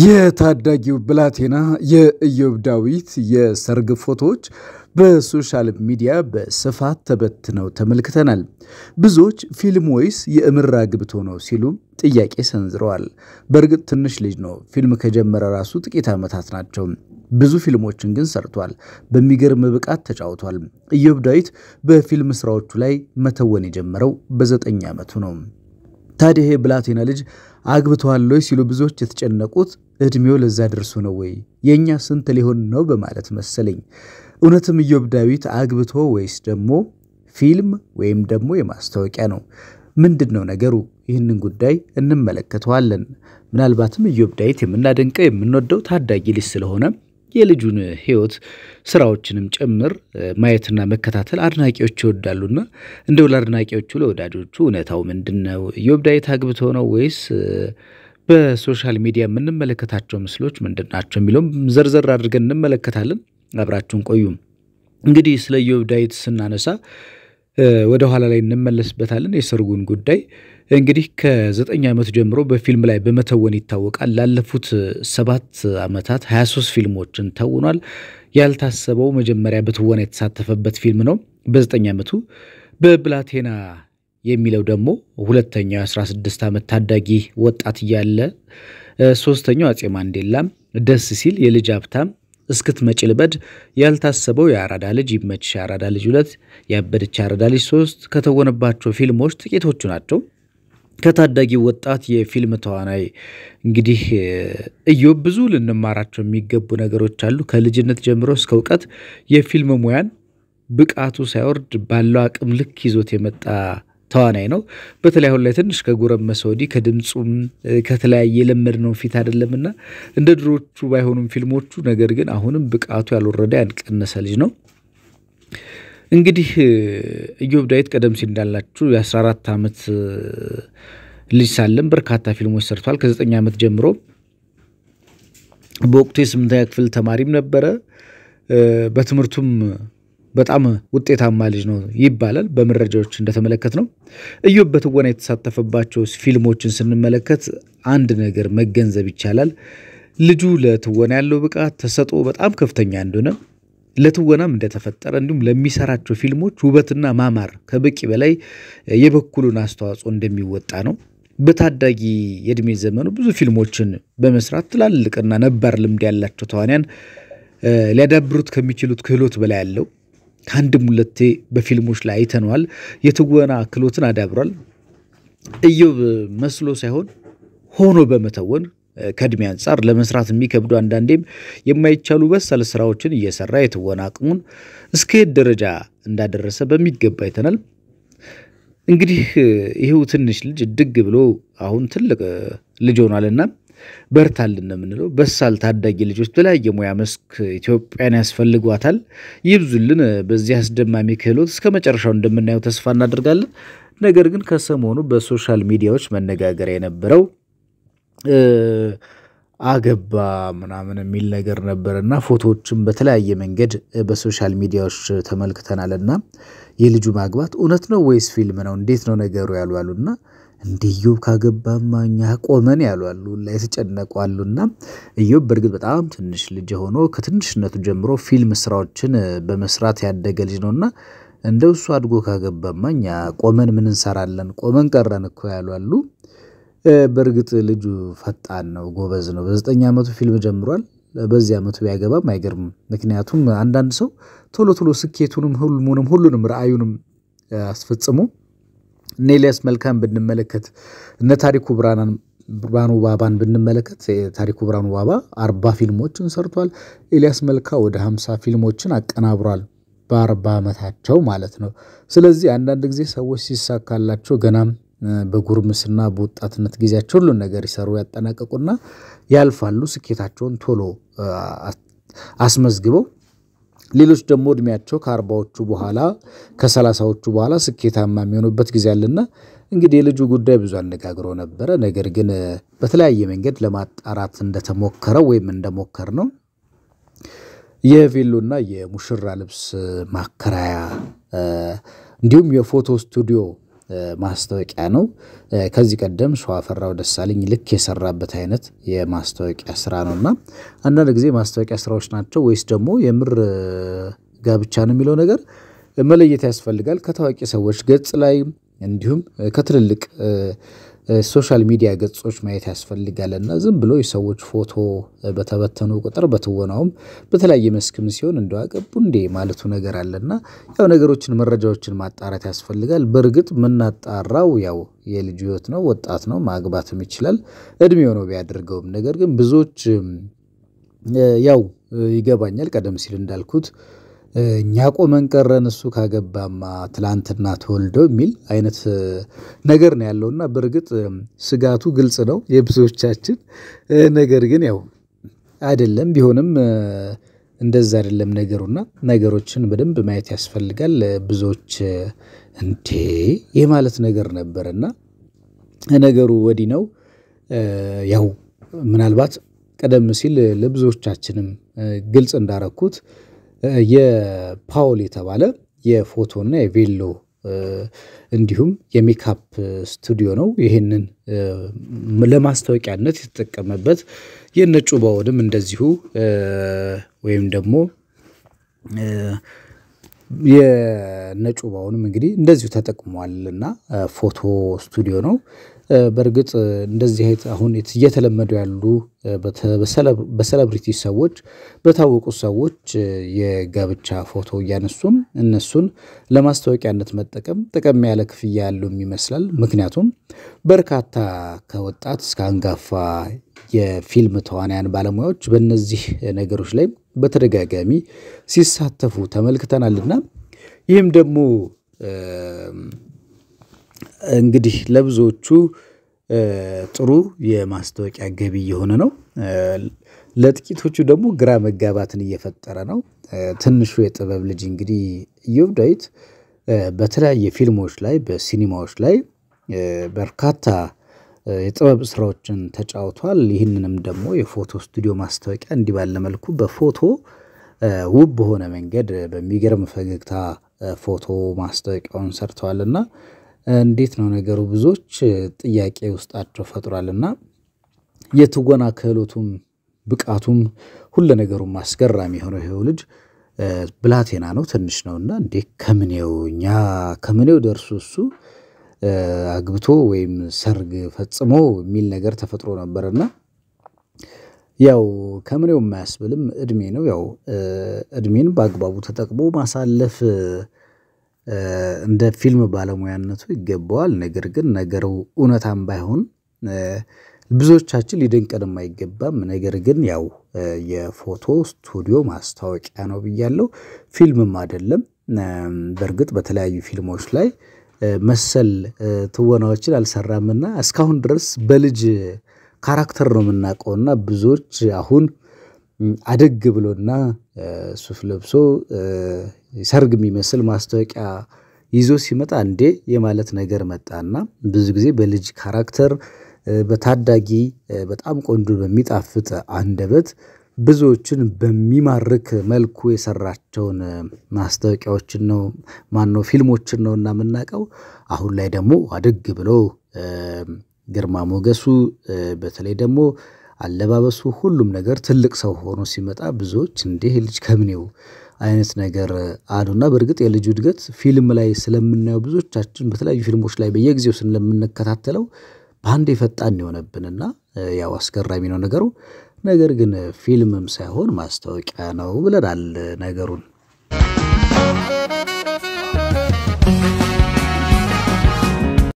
የታዳጊው ብላቴና የኢዮብ ዳዊት የሰርግ ፎቶዎች በሶሻል ሚዲያ በስፋት ተበትነው ተመልክተናል። ብዙዎች ፊልም ወይስ የእምር አግብቶ ነው ሲሉ ጥያቄ ሰንዝረዋል። በእርግጥ ትንሽ ልጅ ነው። ፊልም ከጀመረ ራሱ ጥቂት ዓመታት ናቸው። ብዙ ፊልሞችን ግን ሰርቷል። በሚገርም ብቃት ተጫውቷል። ኢዮብ ዳዊት በፊልም ስራዎቹ ላይ መተወን የጀመረው በዘጠኝ ዓመቱ ነው። ታዲያ ብላቴና ልጅ አግብተዋል ወይ ሲሉ ብዙዎች የተጨነቁት እድሜው ለዛ ደርሶ ነው ወይ የእኛ ስንት ሊሆን ነው በማለት መሰለኝ። እውነትም ኢዮብ ዳዊት አግብቶ ወይስ ደግሞ ፊልም ወይም ደግሞ የማስታወቂያ ነው? ምንድን ነው ነገሩ? ይህንን ጉዳይ እንመለከተዋለን። ምናልባትም ኢዮብ ዳዊት የምናደንቀው የምንወደው ታዳጊ ልጅ ስለሆነ የልጁን ህይወት ስራዎችንም ጭምር ማየትና መከታተል አድናቂዎች ይወዳሉና እንደው ለአድናቂዎቹ ለወዳጆቹ እውነታው ምንድን ነው? ኢዮብ ዳዊት አግብቶ ነው ወይስ በሶሻል ሚዲያ የምንመለከታቸው ምስሎች ምንድን ናቸው የሚለውም ዘርዘር አድርገን እንመለከታለን። አብራችሁን ቆዩም። እንግዲህ ስለ ኢዮብ ዳዊት ስናነሳ ወደኋላ ላይ እንመለስበታለን የሰርጉን ጉዳይ እንግዲህ ከዘጠኝ ዓመት ጀምሮ በፊልም ላይ በመተወን ይታወቃል። ላለፉት ሰባት ዓመታት 23 ፊልሞችን ተውኗል። ያልታሰበው መጀመሪያ በትወና የተሳተፈበት ፊልም ነው በዘጠኝ ዓመቱ። በብላቴና የሚለው ደግሞ ሁለተኛው 16 ዓመት ታዳጊ ወጣት እያለ ሶስተኛው አፄ ማንዴላም፣ ደስ ሲል፣ የልጅ ሀብታም፣ እስክትመጪ ልበድ፣ ያልታሰበው፣ የአራዳ ልጅ፣ ይመችሽ፣ የአራዳ ልጅ ሁለት፣ ያበደች አራዳ ልጅ ሶስት ከተወነባቸው ፊልሞች ጥቂቶቹ ናቸው። ከታዳጊ ወጣት የፊልም ተዋናይ እንግዲህ እዮብ ብዙ ልንማራቸው የሚገቡ ነገሮች አሉ። ከልጅነት ጀምሮ እስከ እውቀት የፊልም ሙያን ብቃቱ ሳይወርድ ባለው አቅም ልክ ይዞት የመጣ ተዋናይ ነው። በተለይ አሁን ላይ ትንሽ ከጎረመሰ ወዲህ ከድምፁም ከተለያየ የለመድነው ፊት አይደለምና እንደ ድሮቹ ባይሆኑም ፊልሞቹ ነገር ግን አሁንም ብቃቱ ያልወረደ ያልቀነሰ ልጅ ነው። እንግዲህ እዮብ ዳዊት ቀደም ሲል እንዳላችሁ የ14 ዓመት ልጅ ሳለም በርካታ ፊልሞች ሰርቷል። ከ9 ዓመት ጀምሮ በወቅቱ የስምንተኛ ክፍል ተማሪም ነበረ። በትምህርቱም በጣም ውጤታማ ልጅ ነው ይባላል። በመረጃዎች እንደተመለከት ነው። እዮብ በትወና የተሳተፈባቸው ፊልሞችን ስንመለከት አንድ ነገር መገንዘብ ይቻላል። ልጁ ለትወና ያለው ብቃት ተሰጦ በጣም ከፍተኛ እንደሆነ ለትወናም እንደተፈጠረ እንዲሁም ለሚሰራቸው ፊልሞች ውበትና ማማር ከበቂ በላይ የበኩሉን አስተዋጽኦ እንደሚወጣ ነው። በታዳጊ የእድሜ ዘመኑ ብዙ ፊልሞችን በመስራት ትላልቅና ነባር ልምድ ያላቸው ተዋንያን ሊያዳብሩት ከሚችሉት ክህሎት በላይ ያለው ከአንድም ሁለቴ በፊልሞች ላይ አይተነዋል። የትወና ክህሎትን አዳብሯል። እዮብ መስሎ ሳይሆን ሆኖ በመተወን ከእድሜ አንጻር ለመስራት የሚከብዱ አንዳንዴም የማይቻሉ በሳል ስራዎችን እየሰራ የትወና አቅሙን እስከ ደረጃ እንዳደረሰ በሚገባ አይተናል። እንግዲህ ይህው ትንሽ ልጅ ድግ ብሎ አሁን ትልቅ ልጅ ሆኗልና በርታልን ነው የምንለው። በሳል ታዳጊ ልጆች በተለያየ ሙያ መስክ ኢትዮጵያን ያስፈልጓታል። ይብዙልን። በዚህ አስደማሚ ክህሎት እስከ መጨረሻው እንደምናየው ተስፋ እናደርጋለን። ነገር ግን ከሰሞኑ በሶሻል ሚዲያዎች መነጋገሪያ የነበረው አገባ ምናምን የሚል ነገር ነበር እና ፎቶዎችን በተለያየ መንገድ በሶሻል ሚዲያዎች ተመልክተናል። እና የልጁ ማግባት እውነት ነው ወይስ ፊልም ነው እንዴት ነው ነገሩ ያሉ አሉ እና እንዴ ኢዮብ ካገባማ እኛ ቆመን ያሉ አሉ ሁላ የተጨነቁ አሉ። እና ኢዮብ በእርግጥ በጣም ትንሽ ልጅ ሆኖ ከትንሽነቱ ጀምሮ ፊልም ስራዎችን በመስራት ያደገ ልጅ ነው እና እንደ እሱ አድጎ ካገባማ እኛ ቆመን ምን እንሰራለን? ቆመን ቀረን እኮ ያሉ አሉ በእርግጥ ልጁ ፈጣን ነው ጎበዝ ነው በዘጠኝ ዓመቱ ፊልም ጀምሯል በዚህ አመቱ ቢያገባም አይገርምም። ምክንያቱም አንዳንድ ሰው ቶሎ ቶሎ ስኬቱንም ህልሙንም ሁሉንም ራዕዩንም አስፈጽሞ እነ ኤልያስ መልካም ብንመለከት እነ ታሪኩ ብራናን ብርሃኑ ባባን ብንመለከት ታሪኩ ብርሃኑ ባባ አርባ ፊልሞችን ሰርቷል። ኤልያስ መልካ ወደ ሀምሳ ፊልሞችን አቀናብሯል በአርባ ዓመታቸው ማለት ነው። ስለዚህ አንዳንድ ጊዜ ሰዎች ሲሳካላቸው ገናም በጉርምስና በወጣትነት ጊዜያቸው ሁሉን ነገር ይሰሩ ያጠናቀቁና ያልፋሉ። ስኬታቸውን ቶሎ አስመዝግበው ሌሎች ደግሞ እድሜያቸው ከአርባዎቹ በኋላ ከሰላሳዎቹ በኋላ ስኬታማ የሚሆኑበት ጊዜ አለና እንግዲህ የልጁ ጉዳይ ብዙ አነጋግሮ ነበረ። ነገር ግን በተለያየ መንገድ ለማጣራት እንደተሞከረው ወይም እንደሞከር ነው የቬሎና የሙሽራ ልብስ ማከራያ እንዲሁም የፎቶ ስቱዲዮ ማስታወቂያ ነው። ከዚህ ቀደም ሸዋፈራው ደሳለኝ ልክ የሰራበት አይነት የማስታወቂያ ስራ ነው እና አንዳንድ ጊዜ ማስታወቂያ ስራዎች ናቸው ወይስ ደግሞ የምር ጋብቻ ነው የሚለው ነገር መለየት ያስፈልጋል። ከታዋቂ ሰዎች ገጽ ላይ እንዲሁም ከትልልቅ ሶሻል ሚዲያ ገጾች ማየት ያስፈልጋል እና ዝም ብሎ የሰዎች ፎቶ በተበተኑ ቁጥር በትወናውም በተለያየ መስክም ሲሆን እንደው አገቡ እንዴ ማለቱ ነገር አለና ያው ነገሮችን መረጃዎችን ማጣራት ያስፈልጋል። በእርግጥ የምናጣራው ያው የልጅ ህይወት ነው፣ ወጣት ነው፣ ማግባትም ይችላል፣ እድሜው ነው ቢያደርገውም። ነገር ግን ብዙዎች ያው ይገባኛል ቀደም ሲል እንዳልኩት እኛ ቆመን ቀረን እሱ ካገባማ ትላንትና ተወልዶ የሚል አይነት ነገር ነው ያለውና በእርግጥ ስጋቱ ግልጽ ነው የብዙዎቻችን። ነገር ግን ያው አይደለም ቢሆንም እንደዛ አይደለም ነገሩና ነገሮችን በደንብ ማየት ያስፈልጋል። ብዙዎች እንዴ የማለት ነገር ነበር እና ነገሩ ወዲህ ነው። ያው ምናልባት ቀደም ሲል ለብዙዎቻችንም ግልጽ እንዳረኩት የፓውል የተባለ የፎቶና የቬሎ እንዲሁም የሜካፕ ስቱዲዮ ነው። ይህንን ለማስታወቂያነት የተጠቀመበት የነጩ ባወንም እንደዚሁ ወይም ደግሞ የነጩ ባወንም እንግዲህ እንደዚሁ ተጠቅሟልና ፎቶ ስቱዲዮ ነው። በእርግጥ እንደዚህ አይነት አሁን እየተለመዱ ያሉ በሰለብሪቲ ሰዎች በታወቁ ሰዎች የጋብቻ ፎቶ እያነሱም እነሱን ለማስታወቂያነት መጠቀም ጥቅም ያለ ክፍያ ያለውም ይመስላል። ምክንያቱም በርካታ ከወጣት እስከ አንጋፋ የፊልም ተዋናያን ባለሙያዎች በእነዚህ ነገሮች ላይ በተደጋጋሚ ሲሳተፉ ተመልክተናልና ይህም ደግሞ እንግዲህ ለብዙዎቹ ጥሩ የማስታወቂያ ገቢ እየሆነ ነው። ለጥቂቶቹ ደግሞ ግራ መጋባትን እየፈጠረ ነው። ትንሹ የጥበብ ልጅ እንግዲህ ኢዮብ ዳዊት በተለያየ ፊልሞች ላይ በሲኒማዎች ላይ በርካታ የጥበብ ስራዎችን ተጫውቷል። ይህንንም ደግሞ የፎቶ ስቱዲዮ ማስታወቂያ እንዲህ ባለ መልኩ በፎቶ ውብ በሆነ መንገድ በሚገርም ፈገግታ ፎቶ ማስታወቂያውን ሰርተዋል እና እንዴት ነው ነገሩ? ብዙዎች ጥያቄ ውስጣቸው ፈጥሯል እና የትወና ክህሎቱም ብቃቱም ሁለ ነገሩም አስገራሚ የሆነው ይሄው ልጅ ብላቴና ነው፣ ትንሽ ነው እና እንዴ ከምኔው እኛ ከምኔው ደርሶ እሱ አግብቶ ወይም ሰርግ ፈጽሞ የሚል ነገር ተፈጥሮ ነበርና ያው ከምኔው የማያስብልም እድሜ ነው። ያው እድሜን በአግባቡ ተጠቅሞ ማሳለፍ እንደ ፊልም ባለሙያነቱ ይገባዋል። ነገር ግን ነገሩ እውነታም ባይሆን ብዙዎቻችን ሊደንቀን አይገባም። ነገር ግን ያው የፎቶ ስቱዲዮ ማስታወቂያ ነው ብያለው። ፊልምም አይደለም። በእርግጥ በተለያዩ ፊልሞች ላይ መሰል ትወናዎችን አልሰራምና እስካሁን ድረስ በልጅ ካራክተር ነው የምናውቀውና ብዙዎች አሁን አደግ ብሎና ሱፍ ለብሶ ሰርግ የሚመስል ማስታወቂያ ይዞ ሲመጣ እንዴ የማለት ነገር መጣና ብዙ ጊዜ በልጅ ካራክተር በታዳጊ በጣም ቆንጆ በሚጣፍጥ አንደበት ብዙዎችን በሚማርክ መልኩ የሰራቸውን ማስታወቂያዎችን ነው ማነው ፊልሞችን ነው እና የምናውቀው። አሁን ላይ ደግሞ አደግ ብሎ ግርማ ሞገሱ በተለይ ደግሞ አለባበሱ ሁሉም ነገር ትልቅ ሰው ሆኖ ሲመጣ ብዙዎች እንዲህ ልጅ ከምኔው አይነት ነገር አሉና በእርግጥ የልጁ እድገት ፊልም ላይ ስለምናየው ብዙዎቻችን በተለያዩ ፊልሞች ላይ በየጊዜው ስለምንከታተለው በአንዴ ፈጣን የሆነብንና ያው አስገራሚ ነው ነገሩ። ነገር ግን ፊልምም ሳይሆን ማስታወቂያ ነው ብለናል ነገሩን።